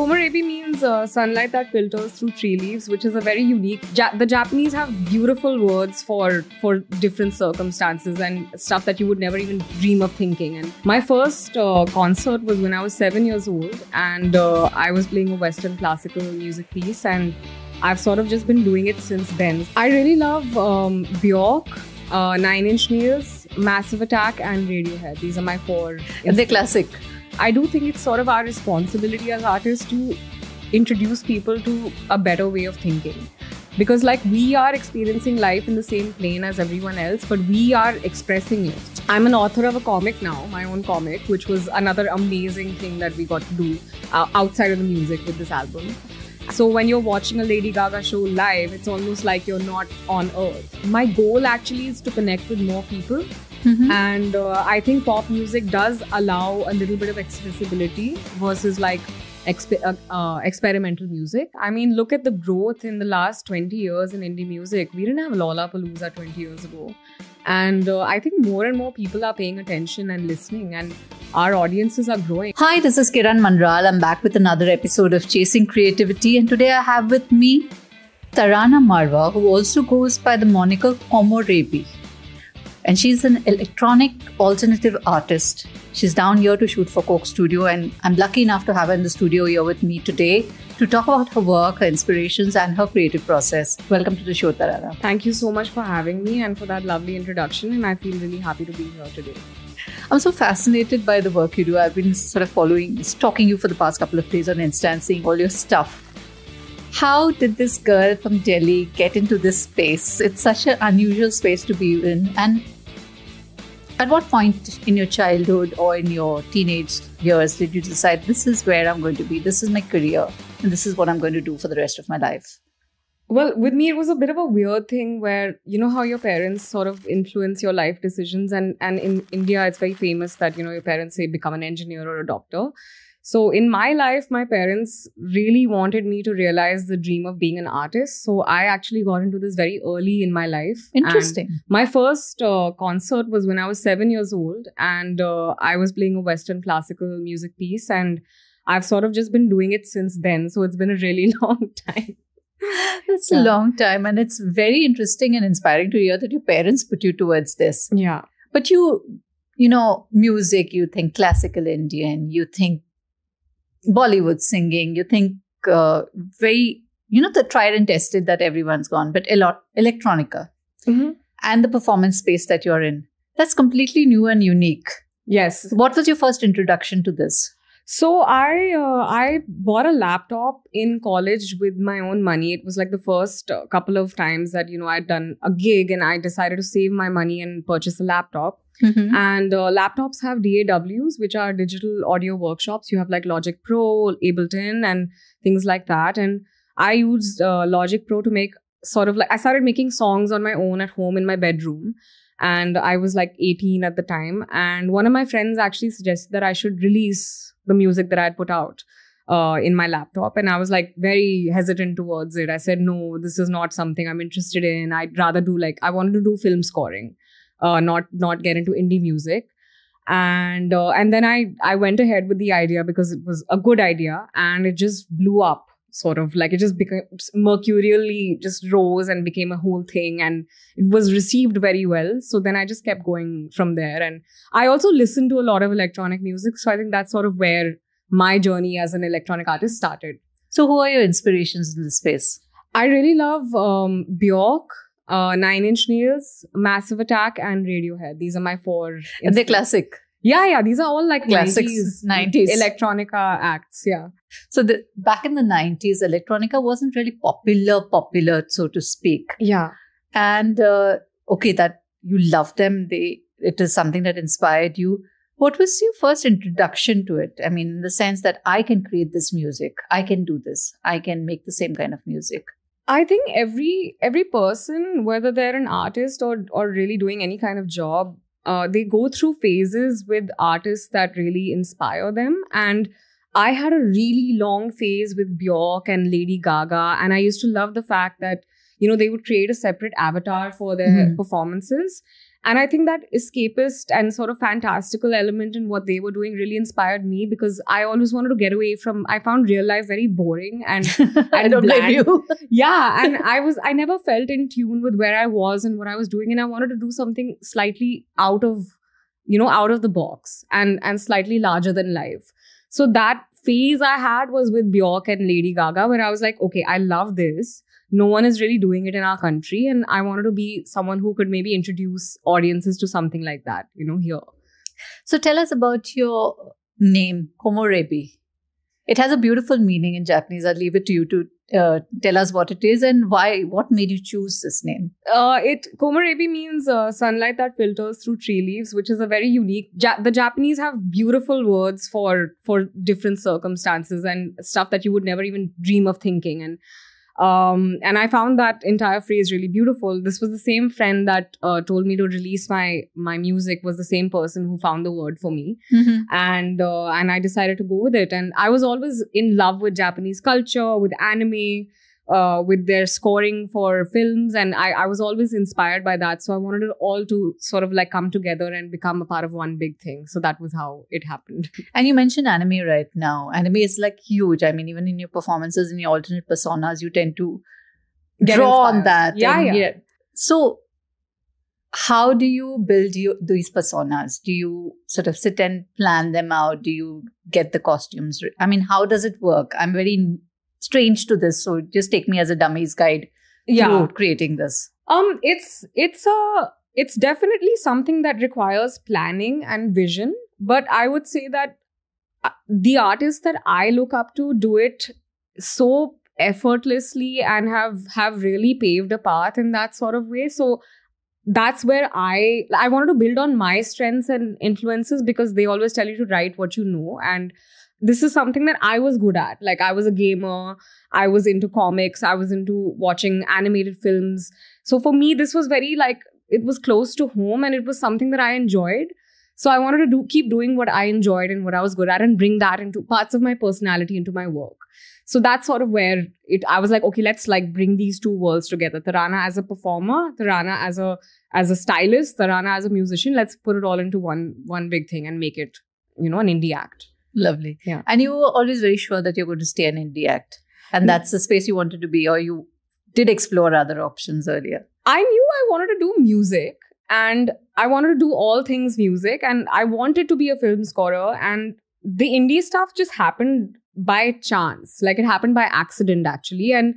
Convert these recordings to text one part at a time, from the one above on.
Komorebi means uh, sunlight that filters through tree leaves, which is a very unique. Ja- the Japanese have beautiful words for for different circumstances and stuff that you would never even dream of thinking. And my first uh, concert was when I was seven years old, and uh, I was playing a Western classical music piece, and I've sort of just been doing it since then. I really love um, Bjork, uh, Nine Inch Nails, Massive Attack, and Radiohead. These are my four. They're classic. I do think it's sort of our responsibility as artists to introduce people to a better way of thinking. Because, like, we are experiencing life in the same plane as everyone else, but we are expressing it. I'm an author of a comic now, my own comic, which was another amazing thing that we got to do uh, outside of the music with this album. So when you're watching a Lady Gaga show live, it's almost like you're not on earth. My goal actually is to connect with more people Mm-hmm. And uh, I think pop music does allow a little bit of accessibility versus like exp- uh, uh, experimental music. I mean, look at the growth in the last 20 years in indie music. We didn't have Lollapalooza 20 years ago. And uh, I think more and more people are paying attention and listening, and our audiences are growing. Hi, this is Kiran Manral. I'm back with another episode of Chasing Creativity. And today I have with me Tarana Marwa, who also goes by the moniker Komorebi and she's an electronic alternative artist. She's down here to shoot for Coke Studio, and I'm lucky enough to have her in the studio here with me today to talk about her work, her inspirations, and her creative process. Welcome to the show, Tarara. Thank you so much for having me and for that lovely introduction, and I feel really happy to be here today. I'm so fascinated by the work you do. I've been sort of following, stalking you for the past couple of days on Insta and seeing all your stuff. How did this girl from Delhi get into this space? It's such an unusual space to be in. And at what point in your childhood or in your teenage years did you decide this is where I'm going to be? This is my career and this is what I'm going to do for the rest of my life? Well, with me, it was a bit of a weird thing where you know how your parents sort of influence your life decisions, and and in India, it's very famous that you know your parents say become an engineer or a doctor, so, in my life, my parents really wanted me to realize the dream of being an artist. So, I actually got into this very early in my life. Interesting. And my first uh, concert was when I was seven years old, and uh, I was playing a Western classical music piece. And I've sort of just been doing it since then. So, it's been a really long time. That's yeah. a long time. And it's very interesting and inspiring to hear that your parents put you towards this. Yeah. But you, you know, music, you think classical Indian, you think Bollywood singing, you think uh, very, you know, the tried and tested that everyone's gone, but lot electronica mm-hmm. and the performance space that you're in. That's completely new and unique. Yes. What was your first introduction to this? So I uh, I bought a laptop in college with my own money. It was like the first uh, couple of times that you know I'd done a gig and I decided to save my money and purchase a laptop. Mm-hmm. And uh, laptops have DAWs, which are digital audio workshops. You have like Logic Pro, Ableton, and things like that. And I used uh, Logic Pro to make sort of like, I started making songs on my own at home in my bedroom. And I was like 18 at the time. And one of my friends actually suggested that I should release the music that I had put out. Uh, in my laptop and i was like very hesitant towards it i said no this is not something i'm interested in i'd rather do like i wanted to do film scoring uh, not not get into indie music and uh, and then i i went ahead with the idea because it was a good idea and it just blew up sort of like it just became mercurially just rose and became a whole thing and it was received very well so then i just kept going from there and i also listened to a lot of electronic music so i think that's sort of where my journey as an electronic artist started so who are your inspirations in this space i really love um, bjork uh, Nine Inch Nails, Massive Attack, and Radiohead. These are my four. The classic. Yeah, yeah. These are all like classics, 90s, 90s. electronica acts. Yeah. So the, back in the 90s, electronica wasn't really popular, popular, so to speak. Yeah. And uh, okay, that you love them. They it is something that inspired you. What was your first introduction to it? I mean, in the sense that I can create this music, I can do this, I can make the same kind of music. I think every every person, whether they're an artist or or really doing any kind of job, uh, they go through phases with artists that really inspire them. And I had a really long phase with Bjork and Lady Gaga, and I used to love the fact that you know they would create a separate avatar for their mm-hmm. performances and I think that escapist and sort of fantastical element in what they were doing really inspired me because I always wanted to get away from. I found real life very boring and, and I don't bland. blame you. yeah, and I was I never felt in tune with where I was and what I was doing, and I wanted to do something slightly out of you know out of the box and and slightly larger than life. So that phase I had was with Bjork and Lady Gaga, where I was like, okay, I love this no one is really doing it in our country. And I wanted to be someone who could maybe introduce audiences to something like that, you know, here. So tell us about your name, Komorebi. It has a beautiful meaning in Japanese. I'll leave it to you to uh, tell us what it is and why. What made you choose this name? Uh, it komarebi means uh, sunlight that filters through tree leaves, which is a very unique. Ja- the Japanese have beautiful words for for different circumstances and stuff that you would never even dream of thinking. And um, and I found that entire phrase really beautiful. This was the same friend that uh, told me to release my my music was the same person who found the word for me, mm-hmm. and uh, and I decided to go with it. And I was always in love with Japanese culture, with anime, uh, with their scoring for films. And I, I was always inspired by that. So I wanted it all to sort of like come together and become a part of one big thing. So that was how it happened. And you mentioned anime right now. Anime is like huge. I mean, even in your performances, in your alternate personas, you tend to Get draw inspired. on that. Yeah, and, yeah. yeah. So how do you build your, these personas? Do you sort of sit and plan them out? Do you get the costumes? I mean, how does it work? I'm very strange to this. So just take me as a dummy's guide yeah. creating this. Um, it's it's a it's definitely something that requires planning and vision. But I would say that uh, the artists that I look up to do it so effortlessly and have have really paved a path in that sort of way. So that's where I I wanted to build on my strengths and influences because they always tell you to write what you know and this is something that I was good at. Like I was a gamer, I was into comics, I was into watching animated films. So for me, this was very like it was close to home and it was something that I enjoyed. So I wanted to do keep doing what I enjoyed and what I was good at and bring that into parts of my personality into my work. So that's sort of where it I was like, okay, let's like bring these two worlds together. Tarana as a performer, Tarana as a as a stylist, Tarana as a musician, let's put it all into one one big thing and make it, you know, an indie act. Lovely. Yeah. And you were always very sure that you're going to stay in Indie Act. And mm. that's the space you wanted to be, or you did explore other options earlier. I knew I wanted to do music and I wanted to do all things music and I wanted to be a film scorer. And the indie stuff just happened by chance. Like it happened by accident actually. And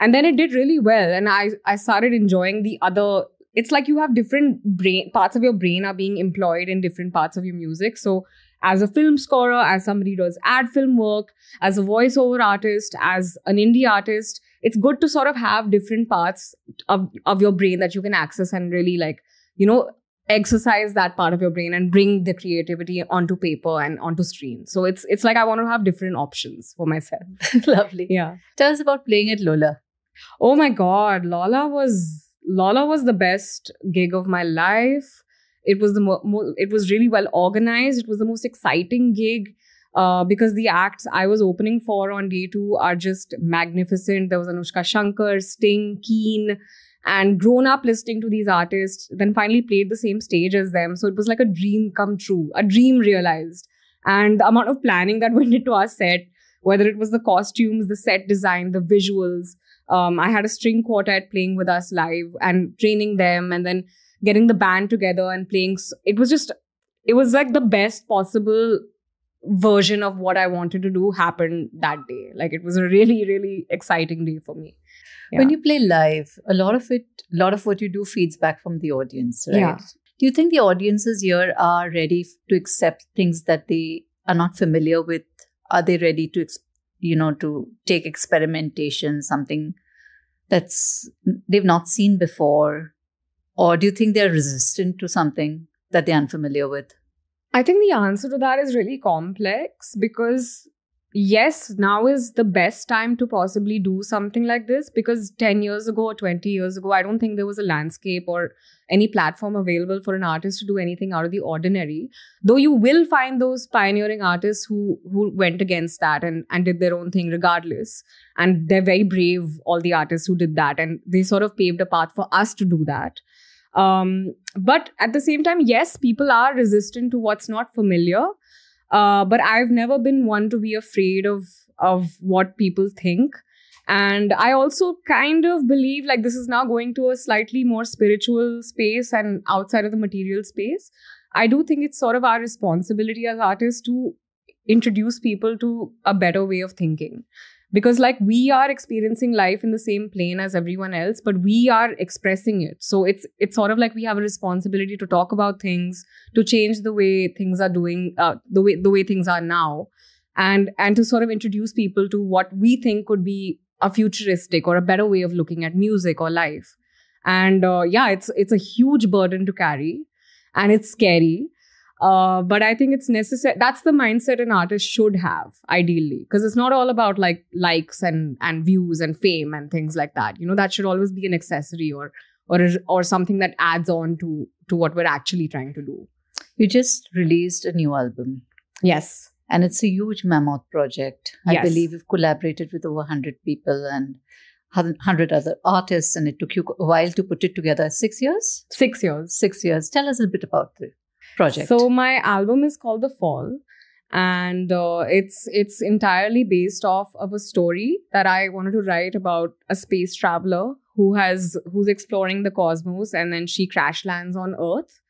and then it did really well. And I, I started enjoying the other it's like you have different brain parts of your brain are being employed in different parts of your music. So as a film scorer, as somebody who does ad film work, as a voiceover artist, as an indie artist, it's good to sort of have different parts of, of your brain that you can access and really like, you know, exercise that part of your brain and bring the creativity onto paper and onto screen. So it's it's like I want to have different options for myself. Lovely. Yeah. Tell us about playing at Lola. Oh my god, Lola was Lola was the best gig of my life. It was the mo-, mo- it was really well organized. It was the most exciting gig. Uh, because the acts I was opening for on day two are just magnificent. There was Anushka Shankar, Sting, Keen, and grown up listening to these artists, then finally played the same stage as them. So it was like a dream come true, a dream realized. And the amount of planning that went into our set, whether it was the costumes, the set design, the visuals. Um, I had a string quartet playing with us live and training them, and then getting the band together and playing. It was just, it was like the best possible version of what I wanted to do happened that day. Like it was a really, really exciting day for me. Yeah. When you play live, a lot of it, a lot of what you do feeds back from the audience, right? Yeah. Do you think the audiences here are ready to accept things that they are not familiar with? Are they ready to, you know, to take experimentation, something that's they've not seen before? Or do you think they're resistant to something that they're unfamiliar with? I think the answer to that is really complex because, yes, now is the best time to possibly do something like this because 10 years ago or 20 years ago, I don't think there was a landscape or any platform available for an artist to do anything out of the ordinary. Though you will find those pioneering artists who, who went against that and, and did their own thing regardless. And they're very brave, all the artists who did that. And they sort of paved a path for us to do that. Um, but at the same time, yes, people are resistant to what's not familiar. Uh, but I've never been one to be afraid of of what people think. And I also kind of believe like this is now going to a slightly more spiritual space and outside of the material space. I do think it's sort of our responsibility as artists to introduce people to a better way of thinking because like we are experiencing life in the same plane as everyone else but we are expressing it so it's it's sort of like we have a responsibility to talk about things to change the way things are doing uh, the way the way things are now and and to sort of introduce people to what we think could be a futuristic or a better way of looking at music or life and uh, yeah it's it's a huge burden to carry and it's scary uh, but I think it's necessary. That's the mindset an artist should have, ideally, because it's not all about like likes and and views and fame and things like that. You know, that should always be an accessory or or or something that adds on to to what we're actually trying to do. You just released a new album. Yes. And it's a huge mammoth project. I yes. believe you've collaborated with over 100 people and 100 other artists, and it took you a while to put it together. Six years? Six years. Six years. Tell us a bit about it project? So my album is called The Fall and uh, it's it's entirely based off of a story that I wanted to write about a space traveler who has who's exploring the cosmos and then she crash lands on earth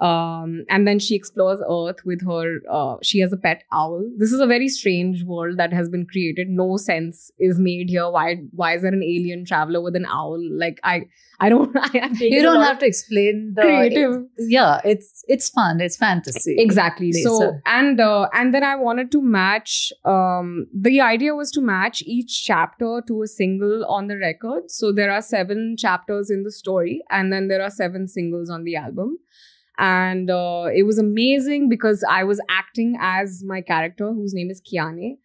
um, and then she explores Earth with her. Uh, she has a pet owl. This is a very strange world that has been created. No sense is made here. Why? Why is there an alien traveler with an owl? Like I, I don't. I, you don't have to explain the creative. It, yeah, it's it's fun. It's fantasy. Exactly. So and uh, and then I wanted to match. Um, the idea was to match each chapter to a single on the record. So there are seven chapters in the story, and then there are seven singles on the album. And uh, it was amazing because I was acting as my character, whose name is Kiane.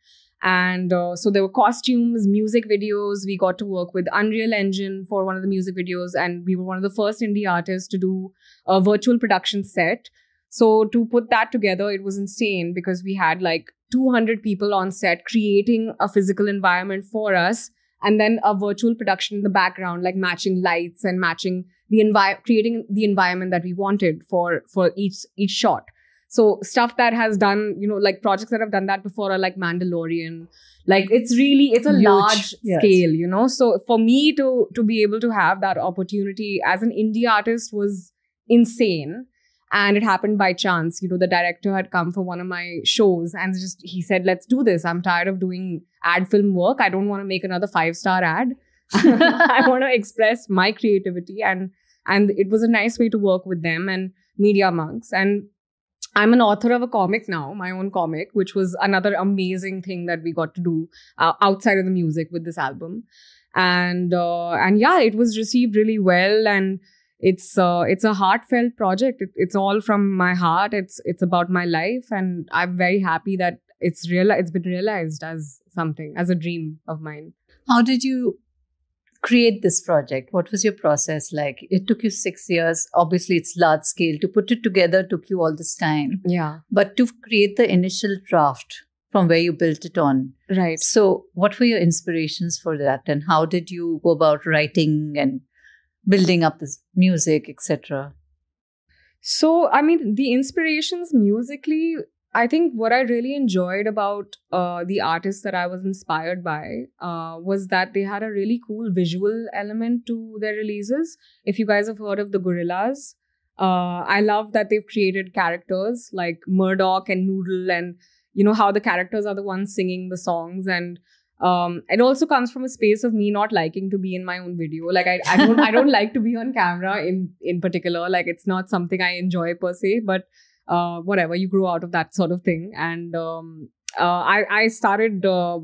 And uh, so there were costumes, music videos. We got to work with Unreal Engine for one of the music videos, and we were one of the first indie artists to do a virtual production set. So to put that together, it was insane because we had like 200 people on set creating a physical environment for us and then a virtual production in the background, like matching lights and matching the envi- creating the environment that we wanted for for each each shot. So stuff that has done, you know, like projects that have done that before are like Mandalorian. Like it's really it's a Huge. large yes. scale, you know. So for me to to be able to have that opportunity as an indie artist was insane and it happened by chance you know the director had come for one of my shows and just he said let's do this i'm tired of doing ad film work i don't want to make another five star ad i want to express my creativity and and it was a nice way to work with them and media monks and I'm an author of a comic now, my own comic, which was another amazing thing that we got to do uh, outside of the music with this album, and uh, and yeah, it was received really well, and it's uh, it's a heartfelt project. It, it's all from my heart. It's it's about my life, and I'm very happy that it's real. It's been realized as something as a dream of mine. How did you create this project? What was your process like? It took you six years. Obviously, it's large scale. To put it together took you all this time. Yeah. But to create the initial draft from where you built it on. Right. So, what were your inspirations for that? And how did you go about writing and building up this music, etc. So, I mean, the inspirations musically, I think what I really enjoyed about uh, the artists that I was inspired by uh, was that they had a really cool visual element to their releases. If you guys have heard of the Gorillas, uh, I love that they've created characters like Murdoch and Noodle, and you know how the characters are the ones singing the songs and um it also comes from a space of me not liking to be in my own video like i, I don't i don't like to be on camera in in particular like it's not something i enjoy per se but uh whatever you grow out of that sort of thing and um uh, i i started uh,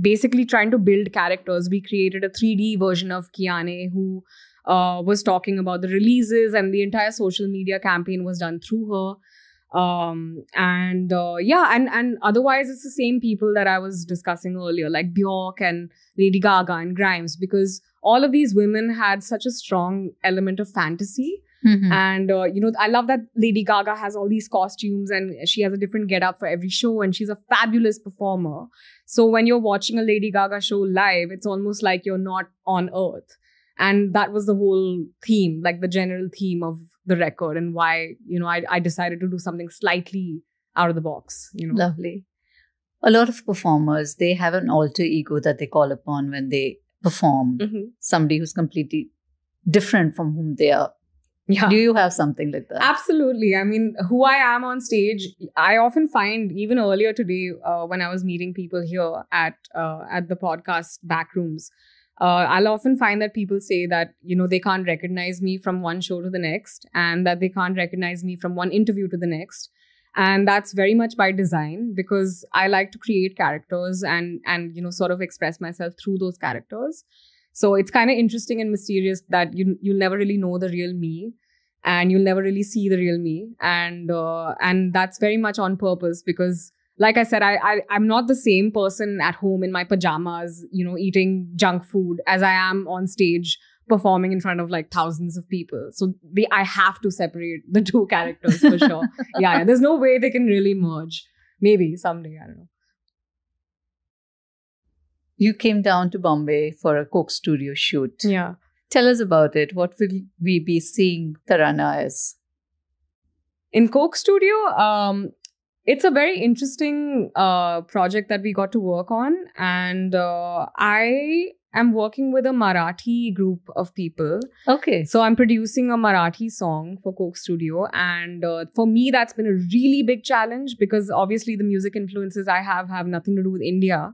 basically trying to build characters we created a 3d version of kiane who uh, was talking about the releases and the entire social media campaign was done through her um and uh, yeah and and otherwise it's the same people that i was discussing earlier like bjork and lady gaga and grimes because all of these women had such a strong element of fantasy mm-hmm. and uh, you know i love that lady gaga has all these costumes and she has a different get up for every show and she's a fabulous performer so when you're watching a lady gaga show live it's almost like you're not on earth and that was the whole theme like the general theme of the record and why you know I, I decided to do something slightly out of the box you know lovely a lot of performers they have an alter ego that they call upon when they perform mm-hmm. somebody who's completely different from whom they are yeah. Do you have something like that? Absolutely. I mean, who I am on stage, I often find even earlier today uh, when I was meeting people here at uh, at the podcast backrooms, uh, I'll often find that people say that, you know, they can't recognize me from one show to the next and that they can't recognize me from one interview to the next. And that's very much by design because I like to create characters and, and, you know, sort of express myself through those characters. So it's kind of interesting and mysterious that you, you'll never really know the real me and you'll never really see the real me. And, uh, and that's very much on purpose because like I said, I, I I'm not the same person at home in my pajamas, you know, eating junk food as I am on stage performing in front of like thousands of people. So the I have to separate the two characters for sure. yeah, yeah, there's no way they can really merge. Maybe someday, I don't know. You came down to Bombay for a Coke Studio shoot. Yeah. Tell us about it. What will we be seeing Tarana as? In Coke Studio, um, it's a very interesting uh, project that we got to work on. And uh, I am working with a Marathi group of people. Okay. So I'm producing a Marathi song for Coke Studio. And uh, for me, that's been a really big challenge because obviously the music influences I have have nothing to do with India.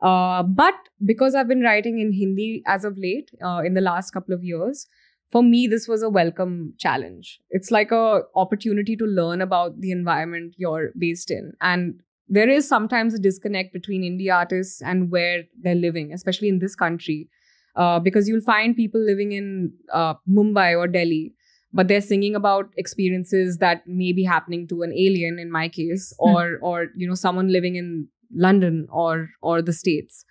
Uh, but because I've been writing in Hindi as of late, uh, in the last couple of years, for me this was a welcome challenge it's like a opportunity to learn about the environment you're based in and there is sometimes a disconnect between indie artists and where they're living especially in this country uh, because you'll find people living in uh, mumbai or delhi but they're singing about experiences that may be happening to an alien in my case hmm. or mm. or you know someone living in london or or the states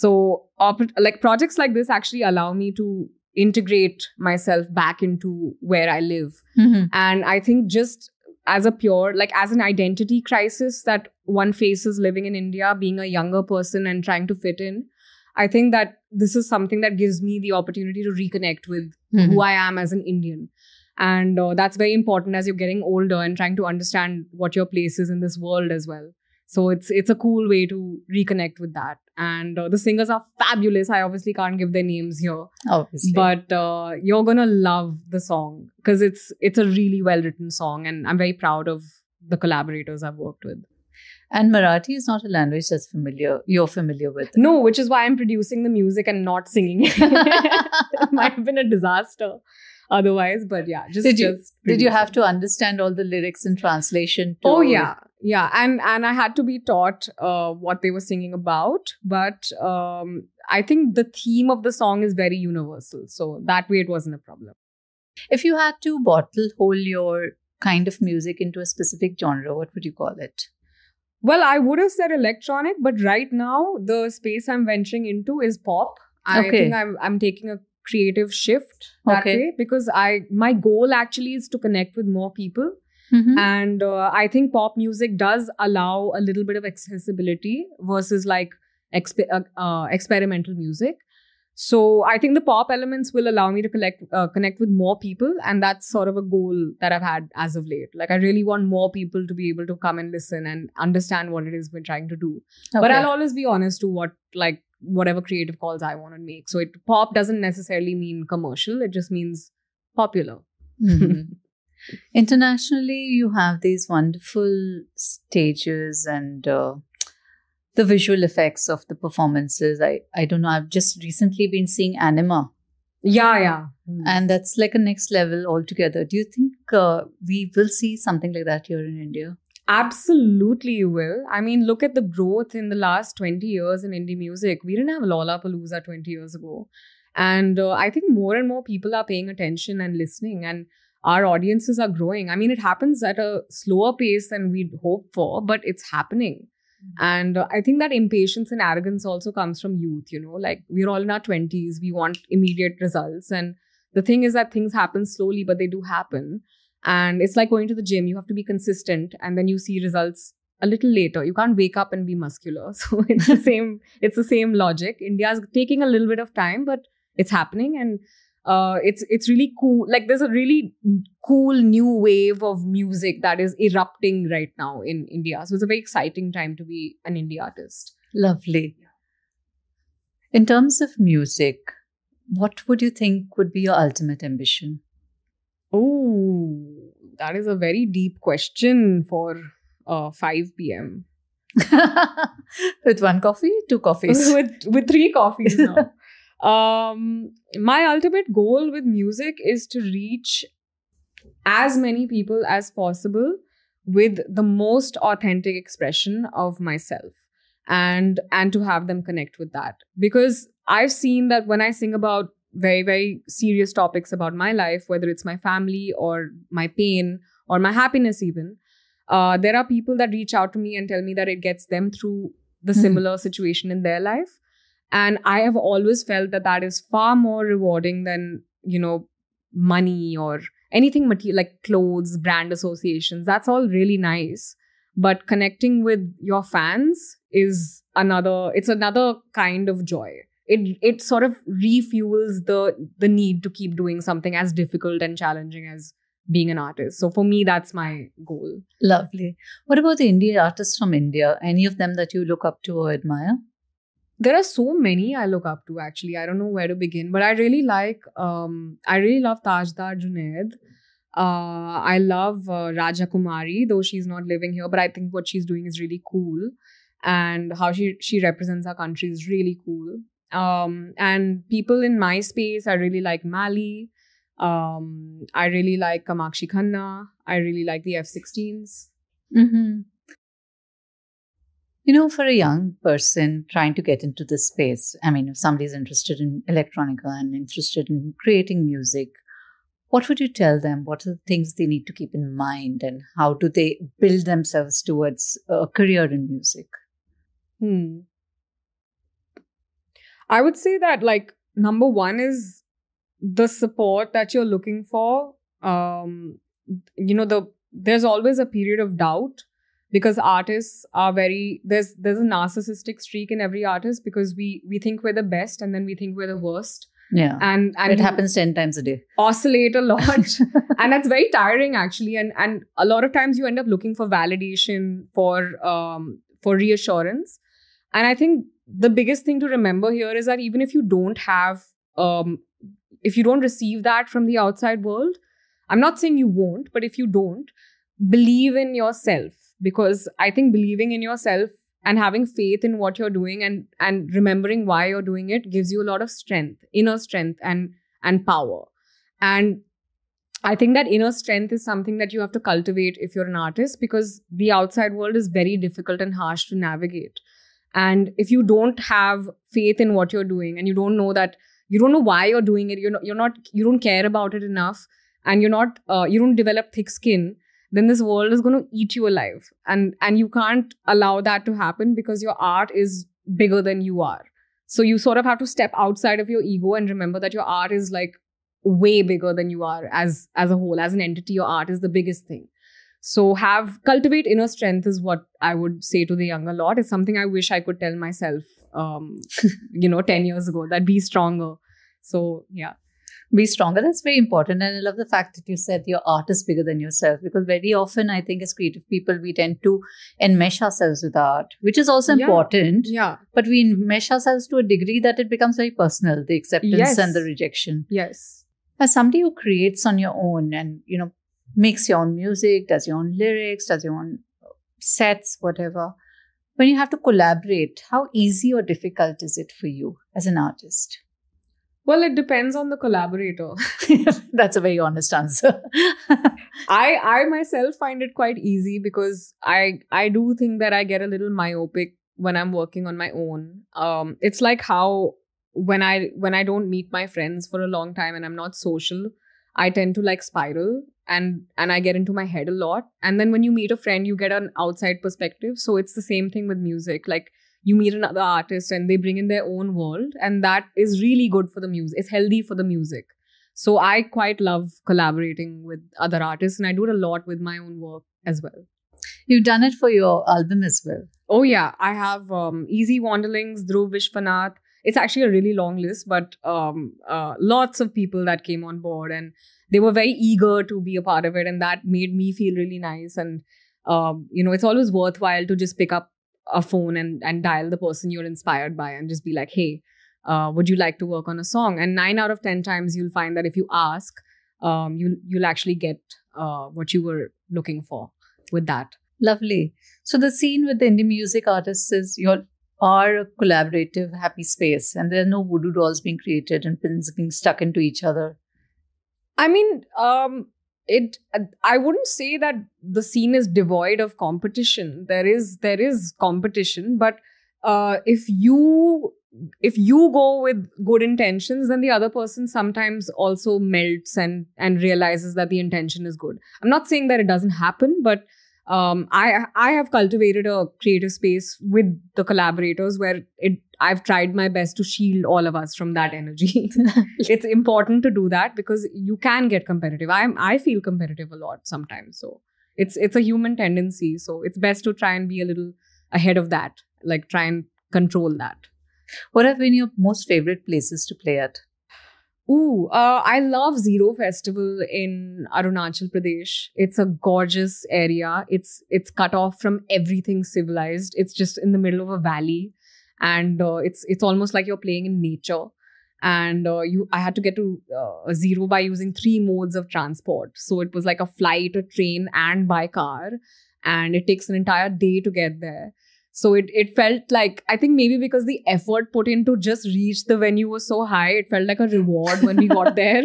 so like projects like this actually allow me to integrate myself back into where I live. Mm-hmm. And I think just as a pure, like as an identity crisis that one faces living in India, being a younger person and trying to fit in, I think that this is something that gives me the opportunity to reconnect with mm-hmm. who I am as an Indian. And uh, that's very important as you're getting older and trying to understand what your place is in this world as well. So it's it's a cool way to reconnect with that and uh, the singers are fabulous. I obviously can't give their names here, obviously, but uh, you're gonna love the song because it's it's a really well written song, and I'm very proud of the collaborators I've worked with. And Marathi is not a language that's familiar. You're familiar with no, which is why I'm producing the music and not singing. it might have been a disaster otherwise. But yeah, just did you, just did you have to understand all the lyrics in translation? Oh yeah, yeah, and and I had to be taught uh, what they were singing about. But um, I think the theme of the song is very universal, so that way it wasn't a problem. If you had to bottle hole your kind of music into a specific genre, what would you call it? Well, I would have said electronic, but right now the space I'm venturing into is pop. I okay. think I'm I'm taking a creative shift that okay. way because I my goal actually is to connect with more people. Mm-hmm. And uh, I think pop music does allow a little bit of accessibility versus like exp- uh, uh, experimental music. So I think the pop elements will allow me to collect, uh, connect with more people, and that's sort of a goal that I've had as of late. Like I really want more people to be able to come and listen and understand what it is we're trying to do. Okay. But I'll always be honest to what like whatever creative calls I want to make. So it pop doesn't necessarily mean commercial, it just means popular. Mm-hmm. Internationally, you have these wonderful stages and uh, the visual effects of the performances. I, I don't know, I've just recently been seeing Anima. Yeah, yeah. Mm. And that's like a next level altogether. Do you think uh, we will see something like that here in India? Absolutely, you will. I mean, look at the growth in the last 20 years in indie music. We didn't have Lollapalooza 20 years ago. And uh, I think more and more people are paying attention and listening, and our audiences are growing. I mean, it happens at a slower pace than we'd hope for, but it's happening. Mm-hmm. And uh, I think that impatience and arrogance also comes from youth, you know, like we're all in our 20s, we want immediate results. And the thing is that things happen slowly, but they do happen. And it's like going to the gym, you have to be consistent and then you see results a little later. You can't wake up and be muscular. So it's the same it's the same logic. India's taking a little bit of time, but it's happening and uh, it's it's really cool. Like there's a really cool new wave of music that is erupting right now in India. So it's a very exciting time to be an indie artist. Lovely. In terms of music, what would you think would be your ultimate ambition? Oh, that is a very deep question for uh, 5 p.m. with one coffee, two coffees. with with three coffees now. um, my ultimate goal with music is to reach as many people as possible with the most authentic expression of myself and and to have them connect with that because i've seen that when i sing about very, very serious topics about my life, whether it's my family or my pain or my happiness, even. Uh, there are people that reach out to me and tell me that it gets them through the mm-hmm. similar situation in their life. And I have always felt that that is far more rewarding than, you know, money or anything material like clothes, brand associations. That's all really nice. But connecting with your fans is another, it's another kind of joy it it sort of refuels the the need to keep doing something as difficult and challenging as being an artist. So for me, that's my goal. Lovely. What about the Indian artists from India? Any of them that you look up to or admire? There are so many I look up to actually. I don't know where to begin, but I really like, um, I really love Tajdar Junaid. Uh, I love uh, Raja Kumari, though she's not living here, but I think what she's doing is really cool. And how she, she represents our country is really cool. Um, and people in my space, I really like Mali. Um, I really like Kamakshi Khanna. I really like the F-16s. Mm-hmm. You know, for a young person trying to get into this space, I mean, if somebody's interested in electronica and interested in creating music, what would you tell them? What are the things they need to keep in mind, and how do they build themselves towards a career in music? Hmm. I would say that like number one is the support that you're looking for. Um, you know, the there's always a period of doubt because artists are very there's there's a narcissistic streak in every artist because we we think we're the best and then we think we're the worst. Yeah. And and it happens 10 times a day. Oscillate a lot. and that's very tiring actually. And and a lot of times you end up looking for validation, for um for reassurance. And I think the biggest thing to remember here is that even if you don't have um, if you don't receive that from the outside world i'm not saying you won't but if you don't believe in yourself because i think believing in yourself and having faith in what you're doing and and remembering why you're doing it gives you a lot of strength inner strength and and power and I think that inner strength is something that you have to cultivate if you're an artist because the outside world is very difficult and harsh to navigate. And if you don't have faith in what you're doing and you don't know that you don't know why you're doing it, you're not, you're not you don't care about it enough, and you're not uh, you don't develop thick skin, then this world is going to eat you alive, and and you can't allow that to happen because your art is bigger than you are. So you sort of have to step outside of your ego and remember that your art is like way bigger than you are as as a whole as an entity. Your art is the biggest thing. So have cultivate inner strength is what I would say to the young a lot. It's something I wish I could tell myself, um, you know, 10 years ago that be stronger. So yeah. Be stronger. That's very important. And I love the fact that you said your art is bigger than yourself because very often I think as creative people, we tend to enmesh ourselves with art, which is also yeah. important. Yeah. But we enmesh ourselves to a degree that it becomes very personal, the acceptance yes. and the rejection. Yes. As somebody who creates on your own and, you know, makes your own music, does your own lyrics, does your own sets, whatever. When you have to collaborate, how easy or difficult is it for you as an artist? Well, it depends on the collaborator. That's a very honest answer. I I myself find it quite easy because I I do think that I get a little myopic when I'm working on my own. Um, it's like how when I when I don't meet my friends for a long time and I'm not social, I tend to like spiral and and I get into my head a lot. And then when you meet a friend, you get an outside perspective. So it's the same thing with music. Like you meet another artist and they bring in their own world, and that is really good for the music. It's healthy for the music. So I quite love collaborating with other artists, and I do it a lot with my own work as well. You've done it for your album as well. Oh yeah, I have um, Easy Wanderlings, Dhruv Vishwanath, it's actually a really long list, but um, uh, lots of people that came on board and they were very eager to be a part of it. And that made me feel really nice. And, um, you know, it's always worthwhile to just pick up a phone and, and dial the person you're inspired by and just be like, hey, uh, would you like to work on a song? And nine out of 10 times you'll find that if you ask, um, you'll, you'll actually get uh, what you were looking for with that. Lovely. So the scene with the indie music artists is your or a collaborative happy space and there are no voodoo dolls being created and pins being stuck into each other i mean um it i wouldn't say that the scene is devoid of competition there is there is competition but uh if you if you go with good intentions then the other person sometimes also melts and and realizes that the intention is good i'm not saying that it doesn't happen but um, I I have cultivated a creative space with the collaborators where it I've tried my best to shield all of us from that energy. it's important to do that because you can get competitive. I I feel competitive a lot sometimes, so it's it's a human tendency. So it's best to try and be a little ahead of that, like try and control that. What have been your most favorite places to play at? Ooh, uh, I love Zero Festival in Arunachal Pradesh. It's a gorgeous area. It's it's cut off from everything civilized. It's just in the middle of a valley, and uh, it's it's almost like you're playing in nature. And uh, you, I had to get to uh, Zero by using three modes of transport. So it was like a flight, a train, and by car, and it takes an entire day to get there so it it felt like I think maybe because the effort put into just reach the venue was so high, it felt like a reward when we got there.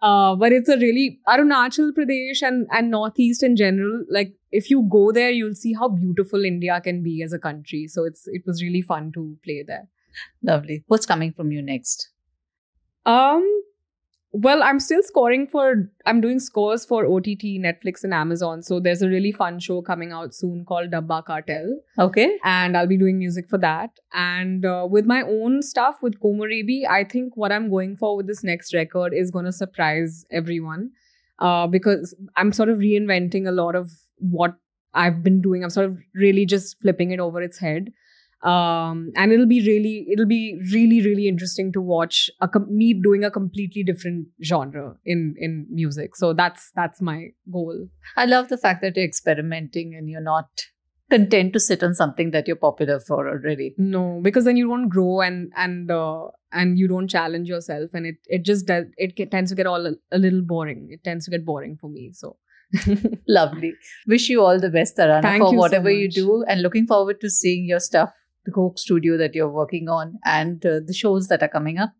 Uh, but it's a really Arunachal Pradesh and and Northeast in general. Like if you go there, you'll see how beautiful India can be as a country. So it's it was really fun to play there. Lovely. What's coming from you next? Um, well, I'm still scoring for, I'm doing scores for OTT, Netflix, and Amazon. So there's a really fun show coming out soon called Dabba Cartel. Okay. And I'll be doing music for that. And uh, with my own stuff with Komorebi, I think what I'm going for with this next record is going to surprise everyone uh, because I'm sort of reinventing a lot of what I've been doing. I'm sort of really just flipping it over its head um, and it'll be really it'll be really really interesting to watch a com- me doing a completely different genre in in music so that's that's my goal i love the fact that you're experimenting and you're not content to sit on something that you're popular for already no because then you don't grow and and uh, and you don't challenge yourself and it it just does it tends to get all a, a little boring it tends to get boring for me so Lovely. Wish you all the best, Tarana, Thank for whatever so you do and looking forward to seeing your stuff the Coke studio that you're working on and uh, the shows that are coming up.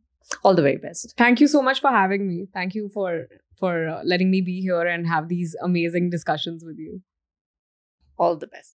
All the very best. Thank you so much for having me. Thank you for for uh, letting me be here and have these amazing discussions with you. All the best.